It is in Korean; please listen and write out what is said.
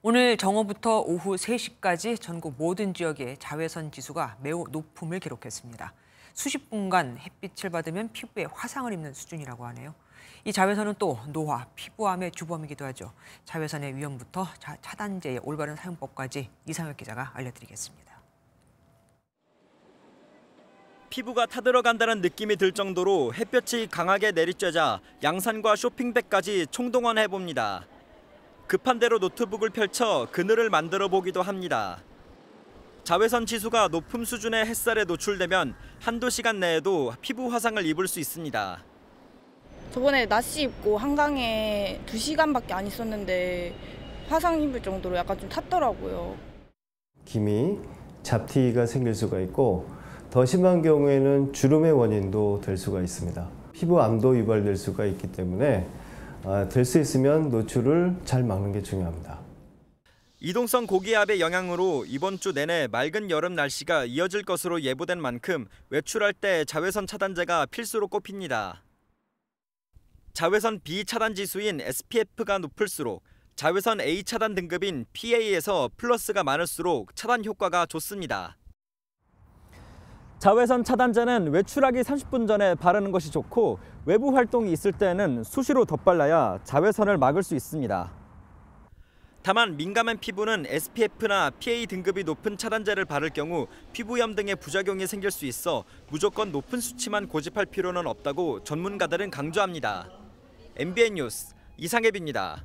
오늘 정오부터 오후 3시까지 전국 모든 지역의 자외선 지수가 매우 높음을 기록했습니다. 수십 분간 햇빛을 받으면 피부에 화상을 입는 수준이라고 하네요. 이 자외선은 또 노화, 피부암의 주범이기도 하죠. 자외선의 위험부터 차단제의 올바른 사용법까지 이상혁 기자가 알려드리겠습니다. 피부가 타들어간다는 느낌이 들 정도로 햇볕이 강하게 내리쬐자 양산과 쇼핑백까지 총동원해봅니다. 급한 대로 노트북을 펼쳐 그늘을 만들어 보기도 합니다. 자외선 지수가 높은 수준의 햇살에 노출되면 한두 시간 내에도 피부 화상을 입을 수 있습니다. 저번에 낮씨 입고 한강에 두시간밖에안 있었는데 화상 입을 정도로 약간 좀 탔더라고요. 김이 잡티가 생길 수가 있고 더 심한 경우에는 주름의 원인도 될 수가 있습니다. 피부암도 유발될 수가 있기 때문에 아, 될수 있으면 노출을 잘 막는 게 중요합니다. 이동성 고기압의 영향으로 이번 주 내내 맑은 여름 날씨가 이어질 것으로 예보된 만큼 외출할 때 자외선 차단제가 필수로 꼽힙니다. 자외선 B 차단 지수인 SPF가 높을수록 자외선 A 차단 등급인 PA에서 플러스가 많을수록 차단 효과가 좋습니다. 자외선 차단제는 외출하기 30분 전에 바르는 것이 좋고 외부 활동이 있을 때는 수시로 덧발라야 자외선을 막을 수 있습니다. 다만 민감한 피부는 SPF나 PA 등급이 높은 차단제를 바를 경우 피부염 등의 부작용이 생길 수 있어 무조건 높은 수치만 고집할 필요는 없다고 전문가들은 강조합니다. MBN 뉴스 이상혜입니다.